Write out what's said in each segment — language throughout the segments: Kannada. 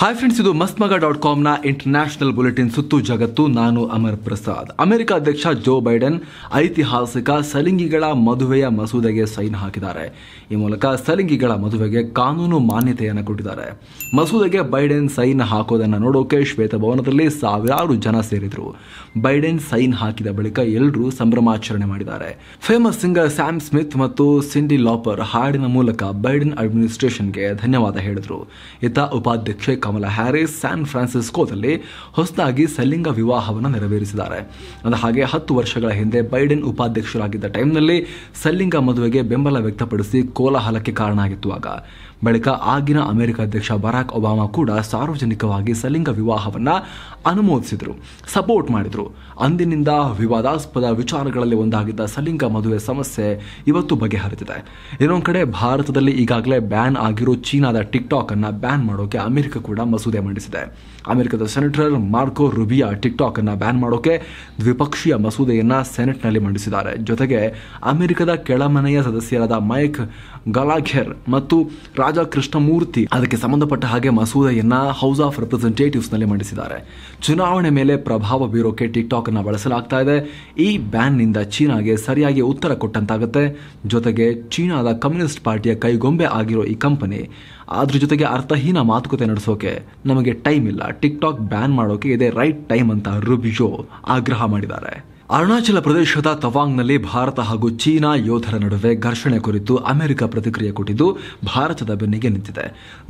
ಹಾಯ್ ಫ್ರೆಂಡ್ಸ್ ಇದು ಮಸ್ಮಗ ಡಾಟ್ ಕಾಮ್ನ ಇಂಟರ್ನ್ಯಾಷನಲ್ ಬುಲೆಟಿನ್ ಸುತ್ತು ಜಗತ್ತು ನಾನು ಅಮರ್ ಪ್ರಸಾದ್ ಅಮೆರಿಕ ಅಧ್ಯಕ್ಷ ಜೋ ಬೈಡನ್ ಐತಿಹಾಸಿಕ ಸಲಿಂಗಿಗಳ ಮದುವೆಯ ಮಸೂದೆಗೆ ಸೈನ್ ಹಾಕಿದ್ದಾರೆ ಈ ಮೂಲಕ ಸಲಿಂಗಿಗಳ ಮದುವೆಗೆ ಕಾನೂನು ಮಾನ್ಯತೆಯನ್ನು ಕೊಟ್ಟಿದ್ದಾರೆ ಮಸೂದೆಗೆ ಬೈಡೆನ್ ಸೈನ್ ಹಾಕೋದನ್ನು ನೋಡೋಕೆ ಶ್ವೇತಭವನದಲ್ಲಿ ಸಾವಿರಾರು ಜನ ಸೇರಿದರು ಬೈಡೆನ್ ಸೈನ್ ಹಾಕಿದ ಬಳಿಕ ಎಲ್ಲರೂ ಸಂಭ್ರಮಾಚರಣೆ ಮಾಡಿದ್ದಾರೆ ಫೇಮಸ್ ಸಿಂಗರ್ ಸ್ಯಾಮ್ ಸ್ಮಿತ್ ಮತ್ತು ಸಿಂಡಿ ಲಾಪರ್ ಹಾಡಿನ ಮೂಲಕ ಬೈಡೆನ್ ಅಡ್ಮಿನಿಸ್ಟ್ರೇಷನ್ಗೆ ಧನ್ಯವಾದ ಹೇಳಿದರು ಇತ್ತ ಉಪಾಧ್ಯಕ್ಷೆ ಕಮಲಾ ಹ್ಯಾರಿಸ್ ಸ್ಯಾನ್ ಫ್ರಾನ್ಸಿಸ್ಕೋದಲ್ಲಿ ಹೊಸದಾಗಿ ಸಲಿಂಗ ವಿವಾಹವನ್ನು ನೆರವೇರಿಸಿದ್ದಾರೆ ಅಂದ ಹಾಗೆ ಹತ್ತು ವರ್ಷಗಳ ಹಿಂದೆ ಬೈಡೆನ್ ಉಪಾಧ್ಯಕ್ಷರಾಗಿದ್ದ ಟೈಮ್ನಲ್ಲಿ ಸಲ್ಲಿಂಗ ಮದುವೆಗೆ ಬೆಂಬಲ ವ್ಯಕ್ತಪಡಿಸಿ ಕೋಲಾಹಲಕ್ಕೆ ಕಾರಣ ಆಗಿತ್ತು ಆಗ ಬಳಿಕ ಆಗಿನ ಅಮೆರಿಕ ಅಧ್ಯಕ್ಷ ಬರಾಕ್ ಒಬಾಮಾ ಕೂಡ ಸಾರ್ವಜನಿಕವಾಗಿ ಸಲಿಂಗ ವಿವಾಹವನ್ನು ಅನುಮೋದಿಸಿದರು ಸಪೋರ್ಟ್ ಮಾಡಿದರು ಅಂದಿನಿಂದ ವಿವಾದಾಸ್ಪದ ವಿಚಾರಗಳಲ್ಲಿ ಒಂದಾಗಿದ್ದ ಸಲಿಂಗ ಮದುವೆ ಸಮಸ್ಯೆ ಇವತ್ತು ಬಗೆಹರಿದಿದೆ ಇನ್ನೊಂದು ಕಡೆ ಭಾರತದಲ್ಲಿ ಈಗಾಗಲೇ ಬ್ಯಾನ್ ಆಗಿರೋ ಚೀನಾದ ಟಿಕ್ ಟಾಕ್ ಅನ್ನ ಬ್ಯಾನ್ ಮಾಡೋಕೆ ಅಮೆರಿಕ ಕೂಡ ಮಸೂದೆ ಮಂಡಿಸಿದೆ ಅಮೆರಿಕದ senator Marco Rubio TikTok ಅನ್ನ ಬ್ಯಾನ್ ಮಾಡೋಕೆ ದ್ವಿಪಕ್ಷೀಯ ಮಸೂದೆಯನ್ನ ಸೆನೆಟ್ನಲ್ಲಿ ಮಂಡಿಸಿದ್ದಾರೆ ಜೊತೆಗೆ ಅಮೆರಿಕದ ಕೆಳಮನೆಯ ಸದಸ್ಯರಾದ ಮೈಕ್ ಗಲಾಘೆರ್ ಮತ್ತು ರಾಜ ಕೃಷ್ಣಮೂರ್ತಿ ಅದಕ್ಕೆ ಸಂಬಂಧಪಟ್ಟ ಹಾಗೆ ಮಸೂದೆಯನ್ನ ಹೌಸ್ ಆಫ್ ರೆಪ್ರೆಸೆಂಟೇಟಿವ್ಸ್ ನಲ್ಲಿ ಮಂಡಿಸಿದ್ದಾರೆ ಚುನಾವಣೆ ಮೇಲೆ ಪ್ರಭಾವ ಬೀರೋಕೆ ಟಿಕ್ ಟಾಕ್ ಅನ್ನ ಬಳಸಲಾಗ್ತಾ ಇದೆ ಈ ಬ್ಯಾನ್ ನಿಂದ ಚೀನಾಗೆ ಸರಿಯಾಗಿ ಉತ್ತರ ಕೊಟ್ಟಂತಾಗುತ್ತೆ ಜೊತೆಗೆ ಚೀನಾದ ಕಮ್ಯುನಿಸ್ಟ್ ಪಾರ್ಟಿಯ ಕೈಗೊಂಬೆ ಆಗಿರೋ ಈ ಕಂಪನಿ ಅದ್ರ ಜೊತೆಗೆ ಅರ್ಥಹೀನ ಮಾತುಕತೆ ನಡೆಸೋಕೆ ನಮಗೆ ಟೈಮ್ ಇಲ್ಲ ಟಿಕ್ ಟಾಕ್ ಬ್ಯಾನ್ ಮಾಡೋಕೆ ಇದೇ ರೈಟ್ ಟೈಮ್ ಅಂತ ರುಬಿಜೋ ಆಗ್ರಹ ಮಾಡಿದ್ದಾರೆ ಅರುಣಾಚಲ ಪ್ರದೇಶದ ತವಾಂಗ್ನಲ್ಲಿ ಭಾರತ ಹಾಗೂ ಚೀನಾ ಯೋಧರ ನಡುವೆ ಘರ್ಷಣೆ ಕುರಿತು ಅಮೆರಿಕ ಪ್ರತಿಕ್ರಿಯೆ ಕೊಟ್ಟಿದ್ದು ಭಾರತದ ಬೆನ್ನಿಗೆ ನಿಂತಿದೆ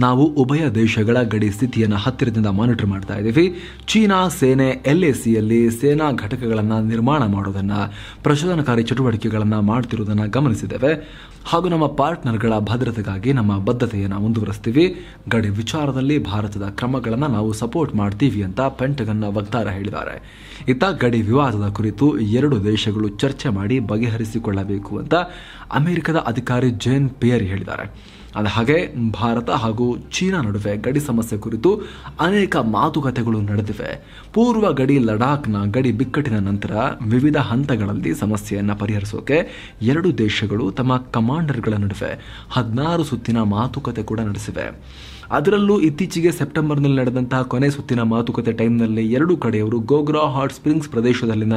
ನಾವು ಉಭಯ ದೇಶಗಳ ಗಡಿ ಸ್ಥಿತಿಯನ್ನು ಹತ್ತಿರದಿಂದ ಮಾನಿಟರ್ ಮಾಡ್ತಾ ಇದ್ದೀವಿ ಚೀನಾ ಸೇನೆ ಎಲ್ಎಸಿಯಲ್ಲಿ ಸೇನಾ ಘಟಕಗಳನ್ನು ನಿರ್ಮಾಣ ಮಾಡುವುದನ್ನು ಪ್ರಚೋದನಕಾರಿ ಚಟುವಟಿಕೆಗಳನ್ನು ಮಾಡುತ್ತಿರುವುದನ್ನು ಗಮನಿಸಿದ್ದೇವೆ ಹಾಗೂ ನಮ್ಮ ಪಾರ್ಟ್ನರ್ಗಳ ಭದ್ರತೆಗಾಗಿ ನಮ್ಮ ಬದ್ಧತೆಯನ್ನು ಮುಂದುವರಿಸ್ತೀವಿ ಗಡಿ ವಿಚಾರದಲ್ಲಿ ಭಾರತದ ಕ್ರಮಗಳನ್ನು ನಾವು ಸಪೋರ್ಟ್ ಮಾಡ್ತೀವಿ ಅಂತ ಪೆಂಟಗನ್ನ ವಕ್ತಾರ ಹೇಳಿದ್ದಾರೆ ಇತ್ತ ಗಡಿ ವಿವಾದದ ಕುರಿತು ಎರಡು ದೇಶಗಳು ಚರ್ಚೆ ಮಾಡಿ ಬಗೆಹರಿಸಿಕೊಳ್ಳಬೇಕು ಅಂತ ಅಮೆರಿಕದ ಅಧಿಕಾರಿ ಜೇನ್ ಪಿಯರ್ ಹೇಳಿದ್ದಾರೆ ಅದ ಹಾಗೆ ಭಾರತ ಹಾಗೂ ಚೀನಾ ನಡುವೆ ಗಡಿ ಸಮಸ್ಯೆ ಕುರಿತು ಅನೇಕ ಮಾತುಕತೆಗಳು ನಡೆದಿವೆ ಪೂರ್ವ ಗಡಿ ಲಡಾಖ್ನ ಗಡಿ ಬಿಕ್ಕಟ್ಟಿನ ನಂತರ ವಿವಿಧ ಹಂತಗಳಲ್ಲಿ ಸಮಸ್ಯೆಯನ್ನು ಪರಿಹರಿಸೋಕೆ ಎರಡು ದೇಶಗಳು ತಮ್ಮ ಕಮಾಂಡರ್ಗಳ ನಡುವೆ ಹದಿನಾರು ಸುತ್ತಿನ ಮಾತುಕತೆ ಕೂಡ ನಡೆಸಿವೆ ಅದರಲ್ಲೂ ಇತ್ತೀಚೆಗೆ ಸೆಪ್ಟೆಂಬರ್ನಲ್ಲಿ ನಡೆದಂತಹ ಕೊನೆ ಸುತ್ತಿನ ಮಾತುಕತೆ ಟೈಮ್ನಲ್ಲಿ ಎರಡು ಕಡೆಯವರು ಗೋಗ್ರಾ ಹಾಟ್ ಸ್ಪ್ರಿಂಗ್ಸ್ ಪ್ರದೇಶದಲ್ಲಿನ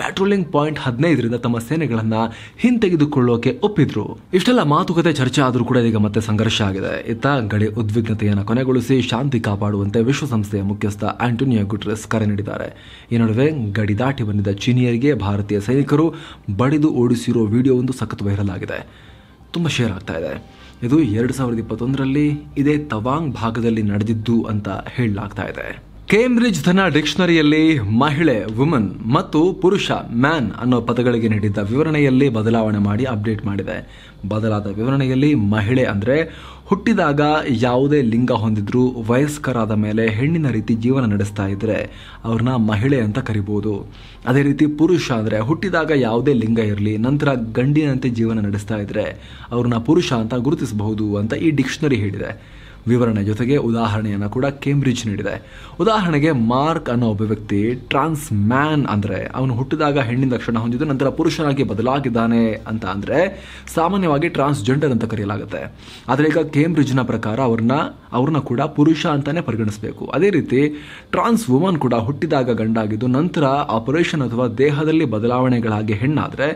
ಪ್ಯಾಟ್ರೋಲಿಂಗ್ ಪಾಯಿಂಟ್ ಹದಿನೈದರಿಂದ ತಮ್ಮ ಸೇನೆಗಳನ್ನು ಹಿಂತೆಗೆದುಕೊಳ್ಳೋಕೆ ಒಪ್ಪಿದ್ರು ಇಷ್ಟೆಲ್ಲ ಮಾತುಕತೆ ಚರ್ಚೆ ಆದರೂ ಕೂಡ ಈಗ ಮತ್ತೆ ಸಂಘರ್ಷ ಆಗಿದೆ ಇತ್ತ ಗಡಿ ಉದ್ವಿಗ್ನತೆಯನ್ನು ಕೊನೆಗೊಳಿಸಿ ಶಾಂತಿ ಕಾಪಾಡುವಂತೆ ವಿಶ್ವಸಂಸ್ಥೆಯ ಮುಖ್ಯಸ್ಥ ಆಂಟೋನಿಯೋ ಗುಟ್ರೆಸ್ ಕರೆ ನೀಡಿದ್ದಾರೆ ಈ ನಡುವೆ ಗಡಿ ದಾಟಿ ಬಂದಿದ್ದ ಚೀನಿಯರಿಗೆ ಭಾರತೀಯ ಸೈನಿಕರು ಬಡಿದು ಓಡಿಸಿರೋ ವಿಡಿಯೋ ಒಂದು ಸಖತ್ ವೈರಲ್ ಆಗಿದೆ ತುಂಬ ಶೇರ್ ಆಗ್ತಾ ಇದೆ ಇದು ಎರಡು ಸಾವಿರದ ಇಪ್ಪತ್ತೊಂದರಲ್ಲಿ ಇದೇ ತವಾಂಗ್ ಭಾಗದಲ್ಲಿ ನಡೆದಿದ್ದು ಅಂತ ಹೇಳಲಾಗ್ತಾ ಇದೆ ಕೇಂಬ್ರಿಡ್ಜ್ ಧನ ಡಿಕ್ಷನರಿಯಲ್ಲಿ ಮಹಿಳೆ ವುಮನ್ ಮತ್ತು ಪುರುಷ ಮ್ಯಾನ್ ಅನ್ನೋ ಪದಗಳಿಗೆ ನೀಡಿದ್ದ ವಿವರಣೆಯಲ್ಲಿ ಬದಲಾವಣೆ ಮಾಡಿ ಅಪ್ಡೇಟ್ ಮಾಡಿದೆ ಬದಲಾದ ವಿವರಣೆಯಲ್ಲಿ ಮಹಿಳೆ ಅಂದರೆ ಹುಟ್ಟಿದಾಗ ಯಾವುದೇ ಲಿಂಗ ಹೊಂದಿದ್ರೂ ವಯಸ್ಕರಾದ ಮೇಲೆ ಹೆಣ್ಣಿನ ರೀತಿ ಜೀವನ ನಡೆಸ್ತಾ ಇದ್ದರೆ ಅವ್ರನ್ನ ಮಹಿಳೆ ಅಂತ ಕರಿಬೋದು ಅದೇ ರೀತಿ ಪುರುಷ ಅಂದರೆ ಹುಟ್ಟಿದಾಗ ಯಾವುದೇ ಲಿಂಗ ಇರಲಿ ನಂತರ ಗಂಡಿನಂತೆ ಜೀವನ ನಡೆಸ್ತಾ ಇದ್ದರೆ ಅವ್ರನ್ನ ಪುರುಷ ಅಂತ ಗುರುತಿಸಬಹುದು ಅಂತ ಈ ಡಿಕ್ಷನರಿ ಹೇಳಿದೆ ವಿವರಣೆ ಜೊತೆಗೆ ಉದಾಹರಣೆಯನ್ನು ಕೂಡ ಕೇಂಬ್ರಿಡ್ಜ್ ನೀಡಿದೆ ಉದಾಹರಣೆಗೆ ಮಾರ್ಕ್ ಅನ್ನೋ ಒಬ್ಬ ವ್ಯಕ್ತಿ ಟ್ರಾನ್ಸ್ ಮ್ಯಾನ್ ಅಂದರೆ ಅವನು ಹುಟ್ಟಿದಾಗ ಹೆಣ್ಣಿನ ಲಕ್ಷಣ ಹೊಂದಿದ್ದು ನಂತರ ಪುರುಷನಾಗಿ ಬದಲಾಗಿದ್ದಾನೆ ಅಂತ ಅಂದರೆ ಸಾಮಾನ್ಯವಾಗಿ ಜೆಂಡರ್ ಅಂತ ಕರೆಯಲಾಗುತ್ತೆ ಆದರೆ ಈಗ ಕೇಂಬ್ರಿಡ್ಜ್ನ ಪ್ರಕಾರ ಅವ್ರನ್ನ ಅವ್ರನ್ನ ಕೂಡ ಪುರುಷ ಅಂತಾನೆ ಪರಿಗಣಿಸಬೇಕು ಅದೇ ರೀತಿ ಟ್ರಾನ್ಸ್ ವುಮನ್ ಕೂಡ ಹುಟ್ಟಿದಾಗ ಗಂಡಾಗಿದ್ದು ನಂತರ ಆಪರೇಷನ್ ಅಥವಾ ದೇಹದಲ್ಲಿ ಬದಲಾವಣೆಗಳಾಗಿ ಹೆಣ್ಣಾದರೆ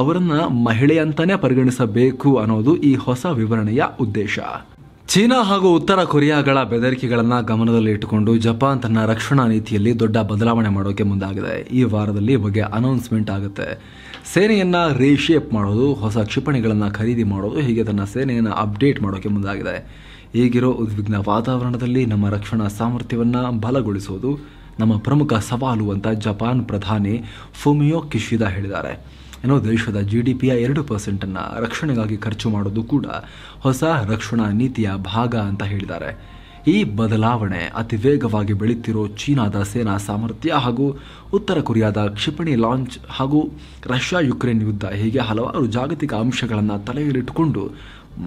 ಅವರನ್ನ ಮಹಿಳೆ ಅಂತಾನೆ ಪರಿಗಣಿಸಬೇಕು ಅನ್ನೋದು ಈ ಹೊಸ ವಿವರಣೆಯ ಉದ್ದೇಶ ಚೀನಾ ಹಾಗೂ ಉತ್ತರ ಕೊರಿಯಾಗಳ ಬೆದರಿಕೆಗಳನ್ನು ಗಮನದಲ್ಲಿ ಇಟ್ಟುಕೊಂಡು ಜಪಾನ್ ತನ್ನ ರಕ್ಷಣಾ ನೀತಿಯಲ್ಲಿ ದೊಡ್ಡ ಬದಲಾವಣೆ ಮಾಡೋಕೆ ಮುಂದಾಗಿದೆ ಈ ವಾರದಲ್ಲಿ ಬಗ್ಗೆ ಅನೌನ್ಸ್ಮೆಂಟ್ ಆಗುತ್ತೆ ಸೇನೆಯನ್ನು ರೀಶೇಪ್ ಮಾಡೋದು ಹೊಸ ಕ್ಷಿಪಣಿಗಳನ್ನು ಖರೀದಿ ಮಾಡೋದು ಹೀಗೆ ತನ್ನ ಸೇನೆಯನ್ನು ಅಪ್ಡೇಟ್ ಮಾಡೋಕೆ ಮುಂದಾಗಿದೆ ಈಗಿರೋ ಉದ್ವಿಗ್ನ ವಾತಾವರಣದಲ್ಲಿ ನಮ್ಮ ರಕ್ಷಣಾ ಸಾಮರ್ಥ್ಯವನ್ನು ಬಲಗೊಳಿಸುವುದು ನಮ್ಮ ಪ್ರಮುಖ ಸವಾಲು ಅಂತ ಜಪಾನ್ ಪ್ರಧಾನಿ ಫುಮಿಯೋ ಕಿಶಿದಾ ಹೇಳಿದ್ದಾರೆ ಏನೋ ದೇಶದ ಜಿ ಡಿ ಪಿಯ ಎರಡು ಪರ್ಸೆಂಟನ್ನು ರಕ್ಷಣೆಗಾಗಿ ಖರ್ಚು ಮಾಡೋದು ಕೂಡ ಹೊಸ ರಕ್ಷಣಾ ನೀತಿಯ ಭಾಗ ಅಂತ ಹೇಳಿದ್ದಾರೆ ಈ ಬದಲಾವಣೆ ಅತಿ ವೇಗವಾಗಿ ಬೆಳೀತಿರೋ ಚೀನಾದ ಸೇನಾ ಸಾಮರ್ಥ್ಯ ಹಾಗೂ ಉತ್ತರ ಕೊರಿಯಾದ ಕ್ಷಿಪಣಿ ಲಾಂಚ್ ಹಾಗೂ ರಷ್ಯಾ ಯುಕ್ರೇನ್ ಯುದ್ಧ ಹೀಗೆ ಹಲವಾರು ಜಾಗತಿಕ ಅಂಶಗಳನ್ನು ತಲೆಯಲ್ಲಿಟ್ಟುಕೊಂಡು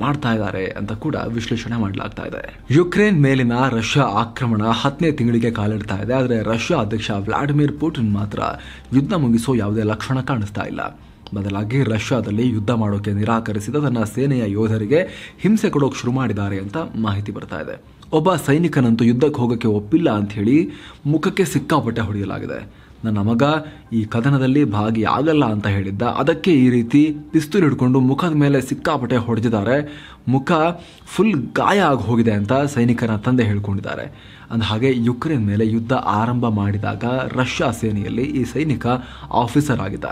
ಮಾಡ್ತಾ ಇದ್ದಾರೆ ಅಂತ ಕೂಡ ವಿಶ್ಲೇಷಣೆ ಮಾಡಲಾಗ್ತಾ ಇದೆ ಯುಕ್ರೇನ್ ಮೇಲಿನ ರಷ್ಯಾ ಆಕ್ರಮಣ ಹತ್ತನೇ ತಿಂಗಳಿಗೆ ಕಾಲಿಡ್ತಾ ಇದೆ ಆದರೆ ರಷ್ಯಾ ಅಧ್ಯಕ್ಷ ವ್ಲಾಡಿಮಿರ್ ಪುಟಿನ್ ಮಾತ್ರ ಯುದ್ಧ ಮುಗಿಸೋ ಯಾವುದೇ ಲಕ್ಷಣ ಕಾಣಿಸ್ತಾ ಇಲ್ಲ ಬದಲಾಗಿ ರಷ್ಯಾದಲ್ಲಿ ಯುದ್ಧ ಮಾಡೋಕೆ ನಿರಾಕರಿಸಿದ ತನ್ನ ಸೇನೆಯ ಯೋಧರಿಗೆ ಹಿಂಸೆ ಕೊಡೋಕೆ ಶುರು ಮಾಡಿದ್ದಾರೆ ಅಂತ ಮಾಹಿತಿ ಬರ್ತಾ ಇದೆ ಒಬ್ಬ ಸೈನಿಕನಂತೂ ಯುದ್ಧಕ್ಕೆ ಹೋಗೋಕ್ಕೆ ಒಪ್ಪಿಲ್ಲ ಅಂತ ಹೇಳಿ ಮುಖಕ್ಕೆ ಸಿಕ್ಕಾಪಟ್ಟೆ ಹೊಡೆಯಲಾಗಿದೆ ನನ್ನ ಮಗ ಈ ಕದನದಲ್ಲಿ ಭಾಗಿಯಾಗಲ್ಲ ಅಂತ ಹೇಳಿದ್ದ ಅದಕ್ಕೆ ಈ ರೀತಿ ಪಿಸ್ತೂಲ್ ಹಿಡ್ಕೊಂಡು ಮುಖದ ಮೇಲೆ ಸಿಕ್ಕಾಪಟ್ಟೆ ಹೊಡೆದಿದ್ದಾರೆ ಮುಖ ಫುಲ್ ಗಾಯ ಆಗಿ ಹೋಗಿದೆ ಅಂತ ಸೈನಿಕನ ತಂದೆ ಹೇಳ್ಕೊಂಡಿದ್ದಾರೆ ಹಾಗೆ ಯುಕ್ರೇನ್ ಮೇಲೆ ಯುದ್ಧ ಆರಂಭ ಮಾಡಿದಾಗ ರಷ್ಯಾ ಸೇನೆಯಲ್ಲಿ ಈ ಸೈನಿಕ ಆಫೀಸರ್ ಆಗಿದ್ದ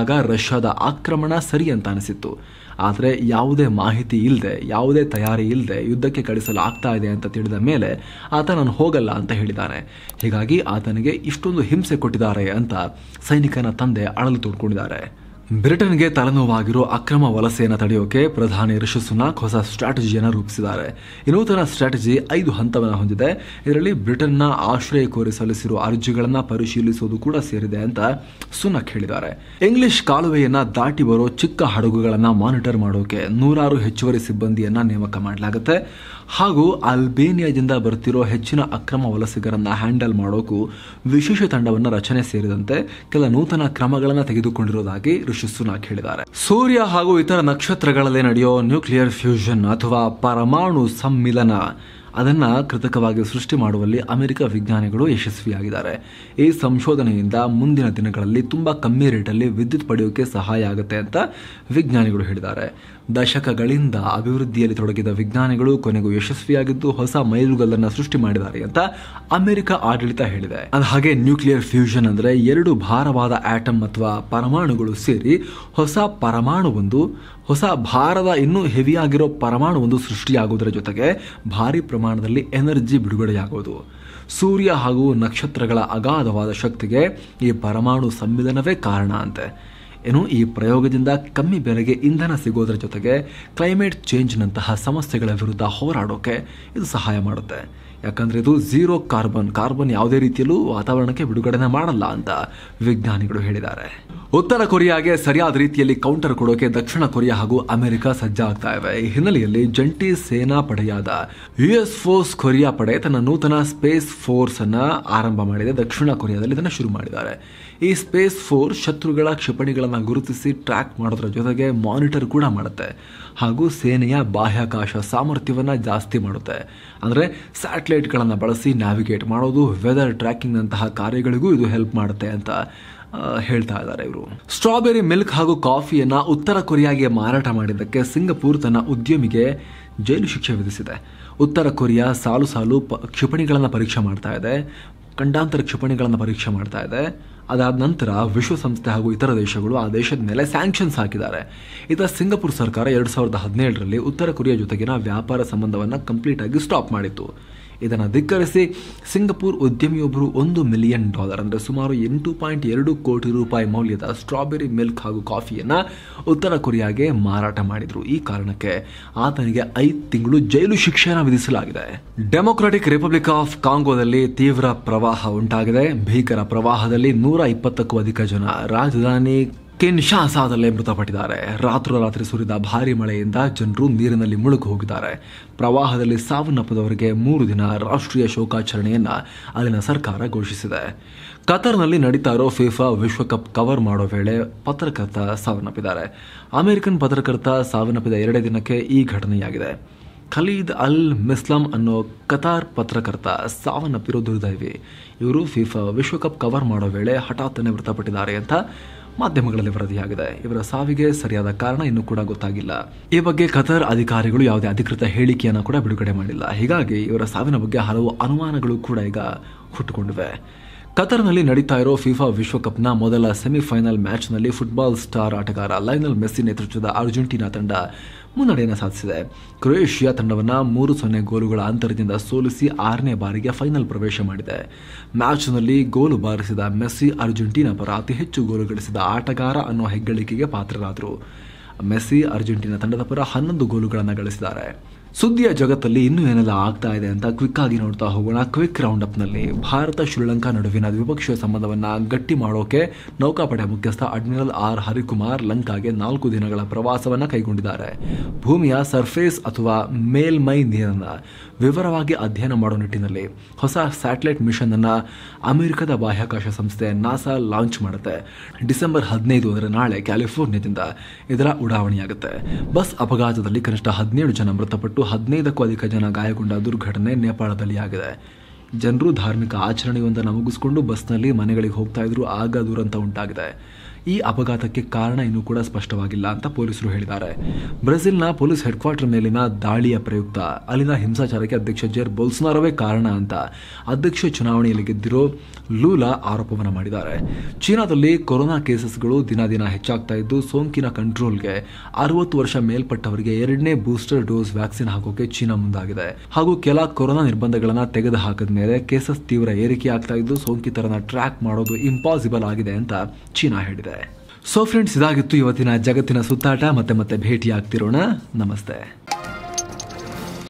ಆಗ ರಷ್ಯಾದ ಆಕ್ರಮಣ ಸರಿ ಅಂತ ಅನಿಸಿತ್ತು ಆದರೆ ಯಾವುದೇ ಮಾಹಿತಿ ಇಲ್ಲದೆ ಯಾವುದೇ ತಯಾರಿ ಇಲ್ಲದೆ ಯುದ್ಧಕ್ಕೆ ಆಗ್ತಾ ಇದೆ ಅಂತ ತಿಳಿದ ಮೇಲೆ ಆತ ನಾನು ಹೋಗಲ್ಲ ಅಂತ ಹೇಳಿದ್ದಾನೆ ಹೀಗಾಗಿ ಆತನಿಗೆ ಇಷ್ಟೊಂದು ಹಿಂಸೆ ಕೊಟ್ಟಿದ್ದಾರೆ ಅಂತ ಸೈನಿಕನ ತಂದೆ ಅಳಲು ತೋಡ್ಕೊಂಡಿದ್ದಾರೆ ಬ್ರಿಟನ್ಗೆ ತಲೆನೋವಾಗಿರೋ ಅಕ್ರಮ ವಲಸೆಯನ್ನು ತಡೆಯೋಕೆ ಪ್ರಧಾನಿ ರಿಷಿ ಸುನಾಕ್ ಹೊಸ ಸ್ಟ್ರಾಟಜಿಯನ್ನು ರೂಪಿಸಿದ್ದಾರೆ ಈ ನೂತನ ಸ್ಟ್ರಾಟಜಿ ಐದು ಹಂತವನ್ನು ಹೊಂದಿದೆ ಇದರಲ್ಲಿ ಬ್ರಿಟನ್ನ ಆಶ್ರಯ ಕೋರಿ ಸಲ್ಲಿಸಿರುವ ಅರ್ಜಿಗಳನ್ನು ಪರಿಶೀಲಿಸುವುದು ಕೂಡ ಸೇರಿದೆ ಅಂತ ಸುನಾಕ್ ಹೇಳಿದ್ದಾರೆ ಇಂಗ್ಲಿಷ್ ಕಾಲುವೆಯನ್ನು ದಾಟಿ ಬರೋ ಚಿಕ್ಕ ಹಡಗುಗಳನ್ನು ಮಾನಿಟರ್ ಮಾಡೋಕೆ ನೂರಾರು ಹೆಚ್ಚುವರಿ ಸಿಬ್ಬಂದಿಯನ್ನು ನೇಮಕ ಮಾಡಲಾಗುತ್ತೆ ಹಾಗೂ ಅಲ್ಬೇನಿಯಾದಿಂದ ಬರ್ತಿರೋ ಹೆಚ್ಚಿನ ಅಕ್ರಮ ವಲಸಿಗರನ್ನು ಹ್ಯಾಂಡಲ್ ಮಾಡೋಕು ವಿಶೇಷ ತಂಡವನ್ನು ರಚನೆ ಸೇರಿದಂತೆ ಕೆಲ ನೂತನ ಕ್ರಮಗಳನ್ನು ತೆಗೆದುಕೊಂಡಿರೋದಾಗಿ ಸುನಾಕ್ ಹೇಳಿದ್ದಾರೆ ಸೂರ್ಯ ಹಾಗೂ ಇತರ ನಕ್ಷತ್ರಗಳಲ್ಲಿ ನಡೆಯೋ ನ್ಯೂಕ್ಲಿಯರ್ ಫ್ಯೂಷನ್ ಅಥವಾ ಪರಮಾಣು ಸಮ್ಮಿಲನ ಅದನ್ನು ಕೃತಕವಾಗಿ ಸೃಷ್ಟಿ ಮಾಡುವಲ್ಲಿ ಅಮೆರಿಕ ವಿಜ್ಞಾನಿಗಳು ಯಶಸ್ವಿಯಾಗಿದ್ದಾರೆ ಈ ಸಂಶೋಧನೆಯಿಂದ ಮುಂದಿನ ದಿನಗಳಲ್ಲಿ ತುಂಬ ಕಮ್ಮಿ ರೇಟಲ್ಲಿ ವಿದ್ಯುತ್ ಪಡೆಯೋಕೆ ಸಹಾಯ ಆಗುತ್ತೆ ಅಂತ ವಿಜ್ಞಾನಿಗಳು ಹೇಳಿದ್ದಾರೆ ದಶಕಗಳಿಂದ ಅಭಿವೃದ್ಧಿಯಲ್ಲಿ ತೊಡಗಿದ ವಿಜ್ಞಾನಿಗಳು ಕೊನೆಗೂ ಯಶಸ್ವಿಯಾಗಿದ್ದು ಹೊಸ ಮೈಲುಗಲ್ಲನ್ನು ಸೃಷ್ಟಿ ಮಾಡಿದ್ದಾರೆ ಅಂತ ಅಮೆರಿಕ ಆಡಳಿತ ಹೇಳಿದೆ ಅದ ಹಾಗೆ ನ್ಯೂಕ್ಲಿಯರ್ ಫ್ಯೂಷನ್ ಅಂದರೆ ಎರಡು ಭಾರವಾದ ಆಟಮ್ ಅಥವಾ ಪರಮಾಣುಗಳು ಸೇರಿ ಹೊಸ ಪರಮಾಣು ಒಂದು ಹೊಸ ಭಾರದ ಇನ್ನೂ ಹೆವಿಯಾಗಿರೋ ಪರಮಾಣು ಒಂದು ಸೃಷ್ಟಿಯಾಗುವುದರ ಜೊತೆಗೆ ಭಾರಿ ಪ್ರಮಾಣದಲ್ಲಿ ಎನರ್ಜಿ ಬಿಡುಗಡೆಯಾಗುವುದು ಸೂರ್ಯ ಹಾಗೂ ನಕ್ಷತ್ರಗಳ ಅಗಾಧವಾದ ಶಕ್ತಿಗೆ ಈ ಪರಮಾಣು ಸಂವಿಧಾನವೇ ಕಾರಣ ಅಂತೆ ಏನು ಈ ಪ್ರಯೋಗದಿಂದ ಕಮ್ಮಿ ಬೆಲೆಗೆ ಇಂಧನ ಸಿಗೋದ್ರ ಜೊತೆಗೆ ಕ್ಲೈಮೇಟ್ ಚೇಂಜ್ನಂತಹ ಸಮಸ್ಯೆಗಳ ವಿರುದ್ಧ ಹೋರಾಡೋಕೆ ಇದು ಸಹಾಯ ಮಾಡುತ್ತೆ ಯಾಕಂದರೆ ಇದು ಝೀರೋ ಕಾರ್ಬನ್ ಕಾರ್ಬನ್ ಯಾವುದೇ ರೀತಿಯಲ್ಲೂ ವಾತಾವರಣಕ್ಕೆ ಬಿಡುಗಡೆ ಮಾಡಲ್ಲ ಅಂತ ವಿಜ್ಞಾನಿಗಳು ಹೇಳಿದ್ದಾರೆ ಉತ್ತರ ಕೊರಿಯಾಗೆ ಸರಿಯಾದ ರೀತಿಯಲ್ಲಿ ಕೌಂಟರ್ ಕೊಡೋಕೆ ದಕ್ಷಿಣ ಕೊರಿಯಾ ಹಾಗೂ ಅಮೆರಿಕ ಸಜ್ಜಾಗ್ತಾ ಇವೆ ಈ ಹಿನ್ನೆಲೆಯಲ್ಲಿ ಜಂಟಿ ಸೇನಾ ಪಡೆಯಾದ ಯುಎಸ್ ಫೋರ್ಸ್ ಕೊರಿಯಾ ಪಡೆ ತನ್ನ ನೂತನ ಸ್ಪೇಸ್ ಫೋರ್ಸ್ ಅನ್ನ ಆರಂಭ ಮಾಡಿದೆ ದಕ್ಷಿಣ ಕೊರಿಯಾದಲ್ಲಿ ಇದನ್ನು ಶುರು ಮಾಡಿದ್ದಾರೆ ಈ ಸ್ಪೇಸ್ ಫೋರ್ಸ್ ಶತ್ರುಗಳ ಕ್ಷಿಪಣಿಗಳ ಗುರುತಿಸಿ ಟ್ರ್ಯಾಕ್ ಮಾಡೋದ್ರ ಜೊತೆಗೆ ಮಾನಿಟರ್ ಕೂಡ ಮಾಡುತ್ತೆ ಹಾಗೂ ಸೇನೆಯ ಬಾಹ್ಯಾಕಾಶ ಸಾಮರ್ಥ್ಯವನ್ನು ಜಾಸ್ತಿ ಮಾಡುತ್ತೆ ಅಂದರೆ ಸ್ಯಾಟಲೈಟ್ಗಳನ್ನು ಬಳಸಿ ನ್ಯಾವಿಗೇಟ್ ಮಾಡೋದು ವೆದರ್ ಟ್ರ್ಯಾಕಿಂಗ್ನಂತಹ ಕಾರ್ಯಗಳಿಗೂ ಇದು ಹೆಲ್ಪ್ ಮಾಡುತ್ತೆ ಅಂತ ಹೇಳ್ತಾ ಇದ್ದಾರೆ ಇವರು ಸ್ಟ್ರಾಬೆರಿ ಮಿಲ್ಕ್ ಹಾಗೂ ಕಾಫಿಯನ್ನು ಉತ್ತರ ಕೊರಿಯಾಗೆ ಮಾರಾಟ ಮಾಡಿದ್ದಕ್ಕೆ ಸಿಂಗಪುರ್ ತನ್ನ ಉದ್ಯಮಿಗೆ ಜೈಲು ಶಿಕ್ಷೆ ವಿಧಿಸಿದೆ ಉತ್ತರ ಕೊರಿಯಾ ಸಾಲು ಸಾಲು ಕ್ಷಿಪಣಿಗಳನ್ನು ಪರೀಕ್ಷೆ ಮಾಡ್ತಾ ಇದೆ ಖಂಡಾಂತರ ಕ್ಷಿಪಣಿಗಳನ್ನು ಪರೀಕ್ಷೆ ಮಾಡ್ತಾ ಇದೆ ಅದಾದ ನಂತರ ವಿಶ್ವಸಂಸ್ಥೆ ಹಾಗೂ ಇತರ ದೇಶಗಳು ಆ ದೇಶದ ಮೇಲೆ ಸ್ಯಾಂಕ್ಷನ್ಸ್ ಹಾಕಿದ್ದಾರೆ ಇತ ಸಿಂಗಾಪುರ್ ಸರ್ಕಾರ ಎರಡು ಸಾವಿರದ ಹದಿನೇಳರಲ್ಲಿ ಉತ್ತರ ಕೊರಿಯಾ ಜೊತೆಗಿನ ವ್ಯಾಪಾರ ಸಂಬಂಧವನ್ನು ಕಂಪ್ಲೀಟಾಗಿ ಸ್ಟಾಪ್ ಮಾಡಿತ್ತು ಇದನ್ನು ಧಿಕ್ಕರಿಸಿ ಸಿಂಗಪುರ್ ಉದ್ಯಮಿಯೊಬ್ಬರು ಒಂದು ಮಿಲಿಯನ್ ಡಾಲರ್ ಅಂದರೆ ಸುಮಾರು ಎಂಟು ಪಾಯಿಂಟ್ ಎರಡು ಕೋಟಿ ರೂಪಾಯಿ ಮೌಲ್ಯದ ಸ್ಟ್ರಾಬೆರಿ ಮಿಲ್ಕ್ ಹಾಗೂ ಕಾಫಿಯನ್ನು ಉತ್ತರ ಕೊರಿಯಾಗೆ ಮಾರಾಟ ಮಾಡಿದರು ಈ ಕಾರಣಕ್ಕೆ ಆತನಿಗೆ ಐದು ತಿಂಗಳು ಜೈಲು ಶಿಕ್ಷಣ ವಿಧಿಸಲಾಗಿದೆ ಡೆಮೊಕ್ರಾಟಿಕ್ ರಿಪಬ್ಲಿಕ್ ಆಫ್ ಕಾಂಗೋದಲ್ಲಿ ತೀವ್ರ ಪ್ರವಾಹ ಉಂಟಾಗಿದೆ ಭೀಕರ ಪ್ರವಾಹದಲ್ಲಿ ನೂರ ಇಪ್ಪತ್ತಕ್ಕೂ ಅಧಿಕ ಜನ ರಾಜಧಾನಿ ಕಿನ್ಶಾಸಾದಲ್ಲೇ ಮೃತಪಟ್ಟಿದ್ದಾರೆ ರಾತ್ರಿ ಸುರಿದ ಭಾರಿ ಮಳೆಯಿಂದ ಜನರು ನೀರಿನಲ್ಲಿ ಮುಳುಗು ಹೋಗಿದ್ದಾರೆ ಪ್ರವಾಹದಲ್ಲಿ ಸಾವನ್ನಪ್ಪದವರಿಗೆ ಮೂರು ದಿನ ರಾಷ್ಟ್ರೀಯ ಶೋಕಾಚರಣೆಯನ್ನ ಅಲ್ಲಿನ ಸರ್ಕಾರ ಘೋಷಿಸಿದೆ ಕತರ್ನಲ್ಲಿ ನಡೀತಾ ಇರೋ ಫಿಫಾ ವಿಶ್ವಕಪ್ ಕವರ್ ಮಾಡೋ ವೇಳೆ ಪತ್ರಕರ್ತ ಸಾವನ್ನಪ್ಪಿದ್ದಾರೆ ಅಮೆರಿಕನ್ ಪತ್ರಕರ್ತ ಸಾವನ್ನಪ್ಪಿದ ಎರಡೇ ದಿನಕ್ಕೆ ಈ ಘಟನೆಯಾಗಿದೆ ಖಲೀದ್ ಅಲ್ ಮಿಸ್ಲಾಂ ಅನ್ನೋ ಕತಾರ್ ಪತ್ರಕರ್ತ ಸಾವನ್ನಪ್ಪಿರೋ ದುರ್ದೈವಿ ಇವರು ಫಿಫಾ ವಿಶ್ವಕಪ್ ಕವರ್ ಮಾಡೋ ವೇಳೆ ಹಠಾತ್ತನೆ ಮೃತಪಟ್ಟಿದ್ದಾರೆ ಅಂತ ಮಾಧ್ಯಮಗಳಲ್ಲಿ ವರದಿಯಾಗಿದೆ ಇವರ ಸಾವಿಗೆ ಸರಿಯಾದ ಕಾರಣ ಇನ್ನೂ ಕೂಡ ಗೊತ್ತಾಗಿಲ್ಲ ಈ ಬಗ್ಗೆ ಖತರ್ ಅಧಿಕಾರಿಗಳು ಯಾವುದೇ ಅಧಿಕೃತ ಹೇಳಿಕೆಯನ್ನು ಕೂಡ ಬಿಡುಗಡೆ ಮಾಡಿಲ್ಲ ಹೀಗಾಗಿ ಇವರ ಸಾವಿನ ಬಗ್ಗೆ ಹಲವು ಅನುಮಾನಗಳು ಕೂಡ ಈಗ ಹುಟ್ಟುಕೊಂಡಿವೆ ಕತರ್ನಲ್ಲಿ ನಡೀತಾ ಇರೋ ಫಿಫಾ ವಿಶ್ವಕಪ್ನ ಮೊದಲ ಸೆಮಿಫೈನಲ್ ಮ್ಯಾಚ್ನಲ್ಲಿ ಫುಟ್ಬಾಲ್ ಸ್ಟಾರ್ ಆಟಗಾರ ಲೈನಲ್ ಮೆಸ್ಸಿ ನೇತೃತ್ವದ ಅರ್ಜೆಂಟೀನಾ ತಂಡ ಮುನ್ನಡೆಯನ್ನು ಸಾಧಿಸಿದೆ ಕ್ರೊಯೇಷಿಯಾ ತಂಡವನ್ನು ಮೂರು ಸೊನ್ನೆ ಗೋಲುಗಳ ಅಂತರದಿಂದ ಸೋಲಿಸಿ ಆರನೇ ಬಾರಿಗೆ ಫೈನಲ್ ಪ್ರವೇಶ ಮಾಡಿದೆ ಮ್ಯಾಚ್ನಲ್ಲಿ ಗೋಲು ಬಾರಿಸಿದ ಮೆಸ್ಸಿ ಅರ್ಜೆಂಟೀನಾ ಪರ ಅತಿ ಹೆಚ್ಚು ಗೋಲು ಗಳಿಸಿದ ಆಟಗಾರ ಅನ್ನೋ ಹೆಗ್ಗಳಿಕೆಗೆ ಪಾತ್ರರಾದರು ಮೆಸ್ಸಿ ಅರ್ಜೆಂಟೀನಾ ತಂಡದ ಪರ ಹನ್ನೊಂದು ಗೋಲುಗಳನ್ನು ಗಳಿಸಿದ್ದಾರೆ ಸುದ್ದಿಯ ಜಗತ್ತಲ್ಲಿ ಇನ್ನೂ ಏನೆಲ್ಲ ಆಗ್ತಾ ಇದೆ ಅಂತ ಕ್ವಿಕ್ ಆಗಿ ನೋಡ್ತಾ ಹೋಗೋಣ ಕ್ವಿಕ್ ರೌಂಡ್ ಅಪ್ನಲ್ಲಿ ಭಾರತ ಶ್ರೀಲಂಕಾ ನಡುವಿನ ದ್ವಿಪಕ್ಷೀಯ ಸಂಬಂಧವನ್ನ ಗಟ್ಟಿ ಮಾಡೋಕೆ ನೌಕಾಪಡೆ ಮುಖ್ಯಸ್ಥ ಅಡ್ಮಿರಲ್ ಆರ್ ಹರಿಕುಮಾರ್ ಲಂಕಾಗೆ ನಾಲ್ಕು ದಿನಗಳ ಪ್ರವಾಸವನ್ನ ಕೈಗೊಂಡಿದ್ದಾರೆ ಭೂಮಿಯ ಸರ್ಫೇಸ್ ಅಥವಾ ಮೇಲ್ಮೈ ನೀರನ್ನ ವಿವರವಾಗಿ ಅಧ್ಯಯನ ಮಾಡೋ ನಿಟ್ಟಿನಲ್ಲಿ ಹೊಸ ಸ್ಯಾಟಲೈಟ್ ಮಿಷನ್ ಅನ್ನು ಅಮೆರಿಕದ ಬಾಹ್ಯಾಕಾಶ ಸಂಸ್ಥೆ ನಾಸಾ ಲಾಂಚ್ ಮಾಡುತ್ತೆ ಡಿಸೆಂಬರ್ ಹದಿನೈದು ಅಂದರೆ ನಾಳೆ ಕ್ಯಾಲಿಫೋರ್ನಿಯಾದಿಂದ ಇದರ ಉಡಾವಣೆಯಾಗುತ್ತೆ ಬಸ್ ಅಪಘಾತದಲ್ಲಿ ಕನಿಷ್ಠ ಹದಿನೇಳು ಜನ ಮೃತಪಟ್ಟು ಒಟ್ಟು ಹದಿನೈದಕ್ಕೂ ಅಧಿಕ ಜನ ಗಾಯಗೊಂಡ ದುರ್ಘಟನೆ ನೇಪಾಳದಲ್ಲಿ ಆಗಿದೆ ಜನರು ಧಾರ್ಮಿಕ ಆಚರಣೆಯೊಂದನ್ನು ಮುಗಿಸ್ಕೊಂಡು ಬಸ್ನಲ್ಲಿ ಮನೆಗಳಿಗೆ ಹೋಗ್ತಾ ಇದ್ರು ಆಗ ದುರಂತ ಉಂಟಾಗಿದೆ ಈ ಅಪಘಾತಕ್ಕೆ ಕಾರಣ ಇನ್ನೂ ಕೂಡ ಸ್ಪಷ್ಟವಾಗಿಲ್ಲ ಅಂತ ಪೊಲೀಸರು ಹೇಳಿದ್ದಾರೆ ಬ್ರೆಜಿಲ್ನ ಪೊಲೀಸ್ ಹೆಡ್ ಕ್ವಾರ್ಟರ್ ಮೇಲಿನ ದಾಳಿಯ ಪ್ರಯುಕ್ತ ಅಲ್ಲಿನ ಹಿಂಸಾಚಾರಕ್ಕೆ ಅಧ್ಯಕ್ಷ ಜೇರ್ ಬೊಲ್ಸ್ನಾರವೇ ಕಾರಣ ಅಂತ ಅಧ್ಯಕ್ಷ ಚುನಾವಣೆಯಲ್ಲಿ ಗೆದ್ದಿರೋ ಲೂಲಾ ಆರೋಪವನ್ನು ಮಾಡಿದ್ದಾರೆ ಚೀನಾದಲ್ಲಿ ಕೊರೋನಾ ಕೇಸಸ್ಗಳು ದಿನ ದಿನ ಹೆಚ್ಚಾಗ್ತಾ ಇದ್ದು ಸೋಂಕಿನ ಕಂಟ್ರೋಲ್ಗೆ ಅರವತ್ತು ವರ್ಷ ಮೇಲ್ಪಟ್ಟವರಿಗೆ ಎರಡನೇ ಬೂಸ್ಟರ್ ಡೋಸ್ ವ್ಯಾಕ್ಸಿನ್ ಹಾಕೋಕೆ ಚೀನಾ ಮುಂದಾಗಿದೆ ಹಾಗೂ ಕೆಲ ಕೊರೋನಾ ನಿರ್ಬಂಧಗಳನ್ನು ತೆಗೆದು ಹಾಕಿದ ಮೇಲೆ ಕೇಸಸ್ ತೀವ್ರ ಏರಿಕೆ ಆಗ್ತಾ ಇದ್ದು ಸೋಂಕಿತರನ್ನ ಟ್ರ್ಯಾಕ್ ಮಾಡೋದು ಇಂಪಾಸಿಬಲ್ ಆಗಿದೆ ಅಂತ ಚೀನಾ ಹೇಳಿದೆ ಸೊ ಫ್ರೆಂಡ್ಸ್ ಇದಾಗಿತ್ತು ಇವತ್ತಿನ ಜಗತ್ತಿನ ಸುತ್ತಾಟ ಮತ್ತೆ ಮತ್ತೆ ಭೇಟಿ ಆಗ್ತಿರೋಣ ನಮಸ್ತೆ